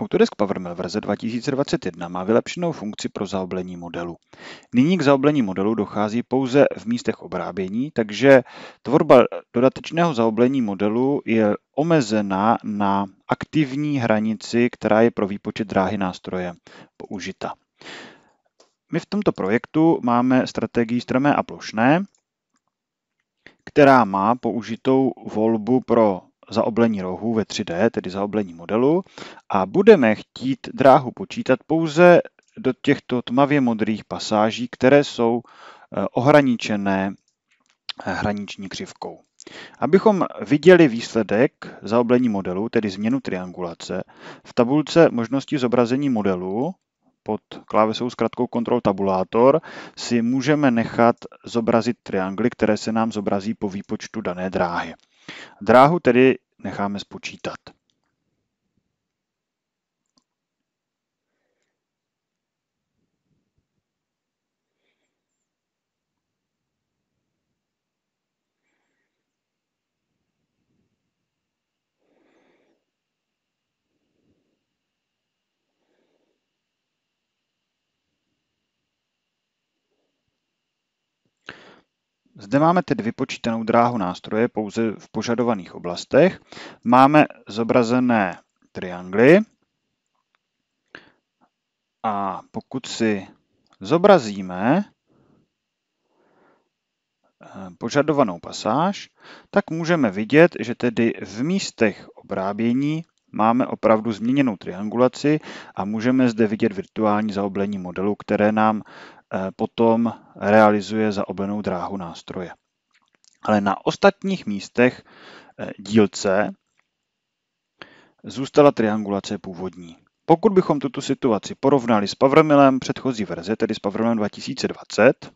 Autodesk PowerMill verze 2021 má vylepšenou funkci pro zaoblení modelu. Nyní k zaoblení modelu dochází pouze v místech obrábění, takže tvorba dodatečného zaoblení modelu je omezená na aktivní hranici, která je pro výpočet dráhy nástroje použita. My v tomto projektu máme strategii strmé a plošné, která má použitou volbu pro zaoblení rohu ve 3D, tedy zaoblení modelu, a budeme chtít dráhu počítat pouze do těchto tmavě modrých pasáží, které jsou eh, ohraničené eh, hraniční křivkou. Abychom viděli výsledek zaoblení modelu, tedy změnu triangulace, v tabulce možnosti zobrazení modelu pod klávesou s kratkou Ctrl tabulátor si můžeme nechat zobrazit triangly, které se nám zobrazí po výpočtu dané dráhy. Dráhu tedy necháme spočítat. Zde máme tedy vypočítanou dráhu nástroje pouze v požadovaných oblastech. Máme zobrazené triangly a pokud si zobrazíme eh, požadovanou pasáž, tak můžeme vidět, že tedy v místech obrábění máme opravdu změněnou triangulaci a můžeme zde vidět virtuální zaoblení modelu, které nám Eh, potom realizuje za obenou dráhu nástroje. Ale na ostatních místech eh, dílce zůstala triangulace původní. Pokud bychom tuto situaci porovnali s Pavremilem předchozí verze, tedy s Pavremilem 2020,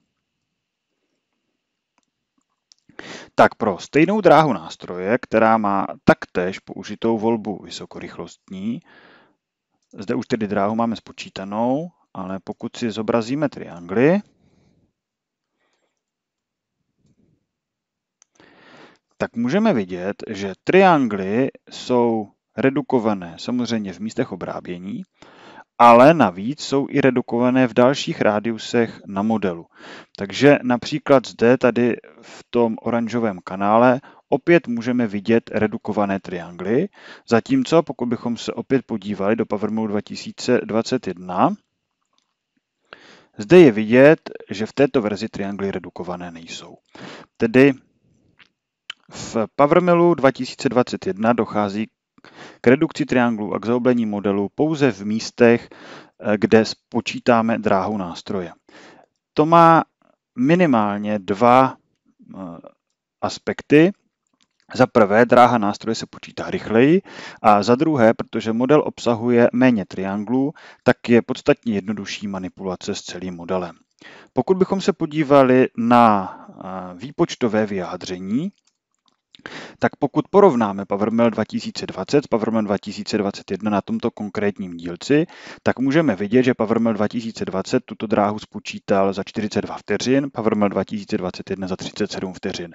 tak pro stejnou dráhu nástroje, která má taktéž použitou volbu vysokorychlostní, zde už tedy dráhu máme spočítanou, ale pokud si zobrazíme triangly, tak můžeme vidět, že triangly jsou redukované samozřejmě v místech obrábění, ale navíc jsou i redukované v dalších rádiusech na modelu. Takže například zde, tady v tom oranžovém kanále, opět můžeme vidět redukované triangly, zatímco pokud bychom se opět podívali do PowerMode 2021, zde je vidět, že v této verzi triangly redukované nejsou. Tedy v PowerMillu 2021 dochází k redukci trianglu a k zaoblení modelu pouze v místech, eh, kde spočítáme dráhu nástroje. To má minimálně dva eh, aspekty. Za prvé, dráha nástroje se počítá rychleji a za druhé, protože model obsahuje méně trianglů, tak je podstatně jednodušší manipulace s celým modelem. Pokud bychom se podívali na eh, výpočtové vyjádření, tak pokud porovnáme PowerMail 2020 s PowerMail 2021 na tomto konkrétním dílci, tak můžeme vidět, že PowerMail 2020 tuto dráhu spočítal za 42 vteřin, PowerMail 2021 za 37 vteřin.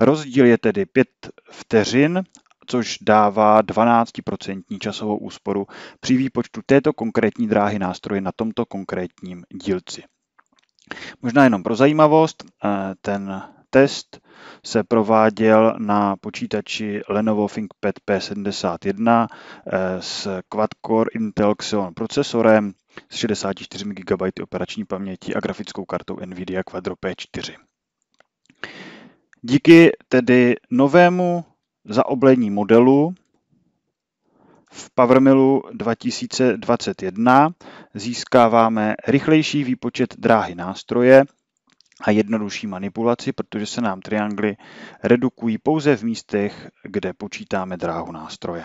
Rozdíl je tedy 5 vteřin což dává 12% časovou úsporu při výpočtu této konkrétní dráhy nástroje na tomto konkrétním dílci. Možná jenom pro zajímavost, eh, ten test se prováděl na počítači Lenovo ThinkPad P71 eh, s quad-core Intel Xeon procesorem s 64 GB operační paměti a grafickou kartou NVIDIA Quadro P4. Díky tedy novému zaoblení modelu v PowerMillu 2021 získáváme rychlejší výpočet dráhy nástroje, a jednodušší manipulaci, protože se nám triangly redukují pouze v místech, kde počítáme dráhu nástroje.